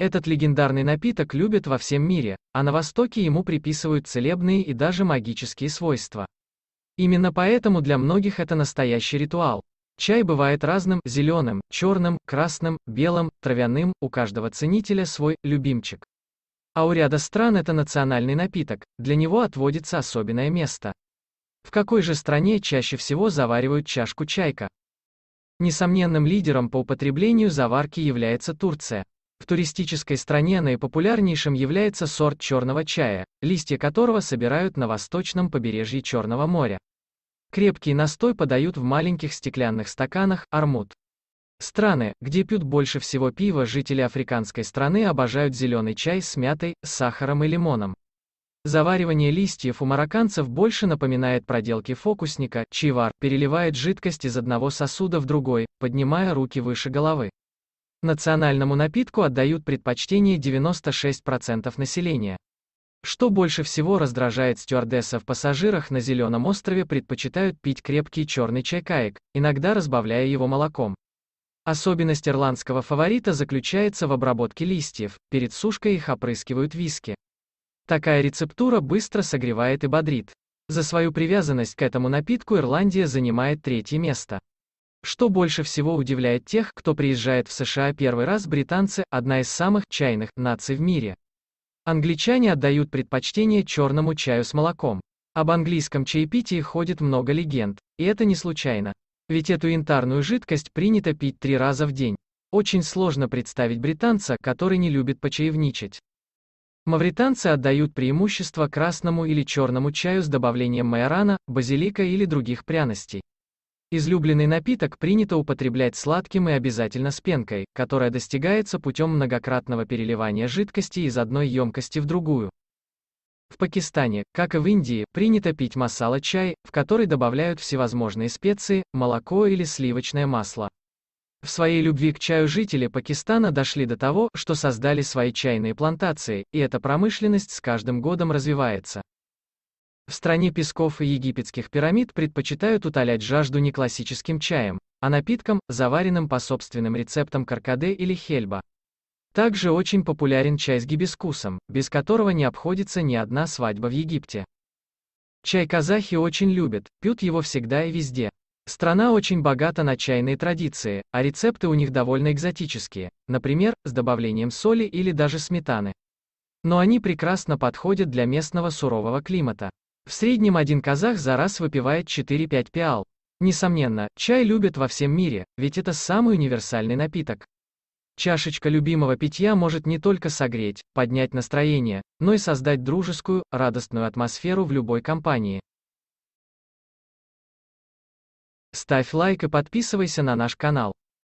Этот легендарный напиток любят во всем мире, а на Востоке ему приписывают целебные и даже магические свойства. Именно поэтому для многих это настоящий ритуал. Чай бывает разным, зеленым, черным, красным, белым, травяным, у каждого ценителя свой любимчик. А у ряда стран это национальный напиток, для него отводится особенное место. В какой же стране чаще всего заваривают чашку чайка? Несомненным лидером по употреблению заварки является Турция. В туристической стране наипопулярнейшим является сорт черного чая, листья которого собирают на восточном побережье Черного моря. Крепкий настой подают в маленьких стеклянных стаканах, армут. Страны, где пьют больше всего пива, жители африканской страны обожают зеленый чай с мятой, сахаром и лимоном. Заваривание листьев у марокканцев больше напоминает проделки фокусника, чивар, переливает жидкость из одного сосуда в другой, поднимая руки выше головы. Национальному напитку отдают предпочтение 96% населения. Что больше всего раздражает стюардесса в пассажирах на Зеленом острове предпочитают пить крепкий черный чай каек, иногда разбавляя его молоком. Особенность ирландского фаворита заключается в обработке листьев, перед сушкой их опрыскивают виски. Такая рецептура быстро согревает и бодрит. За свою привязанность к этому напитку Ирландия занимает третье место. Что больше всего удивляет тех, кто приезжает в США первый раз, британцы – одна из самых чайных наций в мире. Англичане отдают предпочтение черному чаю с молоком. Об английском чаепитии ходит много легенд, и это не случайно. Ведь эту янтарную жидкость принято пить три раза в день. Очень сложно представить британца, который не любит почаевничать. Мавританцы отдают преимущество красному или черному чаю с добавлением майорана, базилика или других пряностей. Излюбленный напиток принято употреблять сладким и обязательно с пенкой, которая достигается путем многократного переливания жидкости из одной емкости в другую. В Пакистане, как и в Индии, принято пить масала-чай, в который добавляют всевозможные специи, молоко или сливочное масло. В своей любви к чаю жители Пакистана дошли до того, что создали свои чайные плантации, и эта промышленность с каждым годом развивается. В стране песков и египетских пирамид предпочитают утолять жажду не классическим чаем, а напитком, заваренным по собственным рецептам каркаде или хельба. Также очень популярен чай с гибискусом, без которого не обходится ни одна свадьба в Египте. Чай казахи очень любят, пьют его всегда и везде. Страна очень богата на чайные традиции, а рецепты у них довольно экзотические, например, с добавлением соли или даже сметаны. Но они прекрасно подходят для местного сурового климата. В среднем один казах за раз выпивает 4-5 пиал. Несомненно, чай любят во всем мире, ведь это самый универсальный напиток. Чашечка любимого питья может не только согреть, поднять настроение, но и создать дружескую, радостную атмосферу в любой компании. Ставь лайк и подписывайся на наш канал.